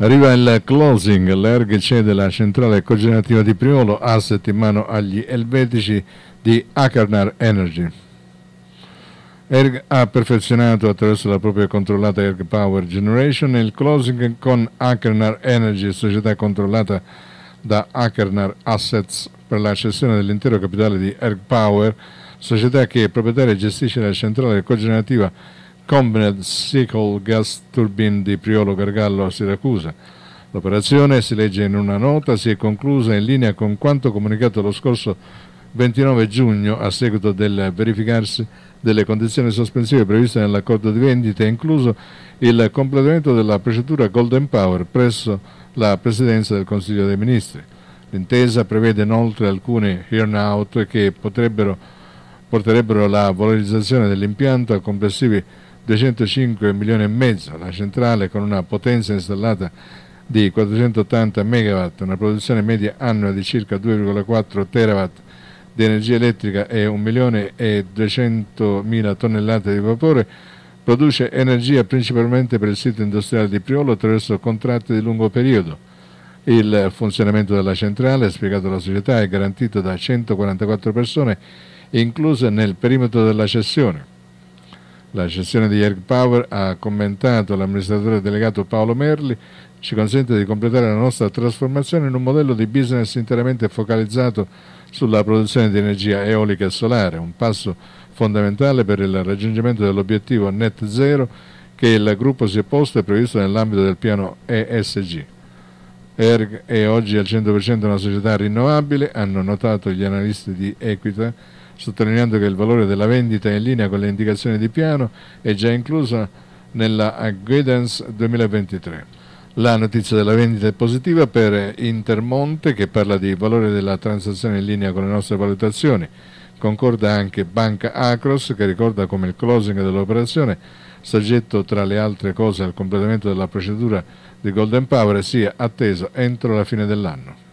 Arriva il closing, l'ERG cede la centrale cogenerativa di Priolo, asset in mano agli elvetici di Akarnar Energy. ERG ha perfezionato attraverso la propria controllata ERG Power Generation il closing con Akernar Energy, società controllata da Akernar Assets per la cessione dell'intero capitale di ERG Power, società che è proprietaria e gestisce la centrale cogenerativa Combined Sickle Gas Turbine di Priolo Gargallo a Siracusa. L'operazione, si legge in una nota, si è conclusa in linea con quanto comunicato lo scorso 29 giugno a seguito del verificarsi delle condizioni sospensive previste nell'accordo di vendita, incluso il completamento della procedura Golden Power presso la Presidenza del Consiglio dei Ministri. L'intesa prevede inoltre alcuni earn-out che porterebbero la valorizzazione dell'impianto a complessivi 205 milioni e mezzo, la centrale con una potenza installata di 480 MW, una produzione media annua di circa 2,4 TW di energia elettrica e 1 milione e 200 mila tonnellate di vapore, produce energia principalmente per il sito industriale di Priolo attraverso contratti di lungo periodo. Il funzionamento della centrale, spiegato alla società, è garantito da 144 persone incluse nel perimetro della cessione la cessione di Erg Power, ha commentato l'amministratore delegato Paolo Merli, ci consente di completare la nostra trasformazione in un modello di business interamente focalizzato sulla produzione di energia eolica e solare, un passo fondamentale per il raggiungimento dell'obiettivo net zero che il gruppo si è posto e previsto nell'ambito del piano ESG. ERG è oggi al 100% una società rinnovabile, hanno notato gli analisti di Equita, sottolineando che il valore della vendita è in linea con le indicazioni di piano e già inclusa nella guidance 2023. La notizia della vendita è positiva per Intermonte che parla di valore della transazione in linea con le nostre valutazioni. Concorda anche Banca Acros che ricorda come il closing dell'operazione, soggetto tra le altre cose al completamento della procedura di Golden Power, sia atteso entro la fine dell'anno.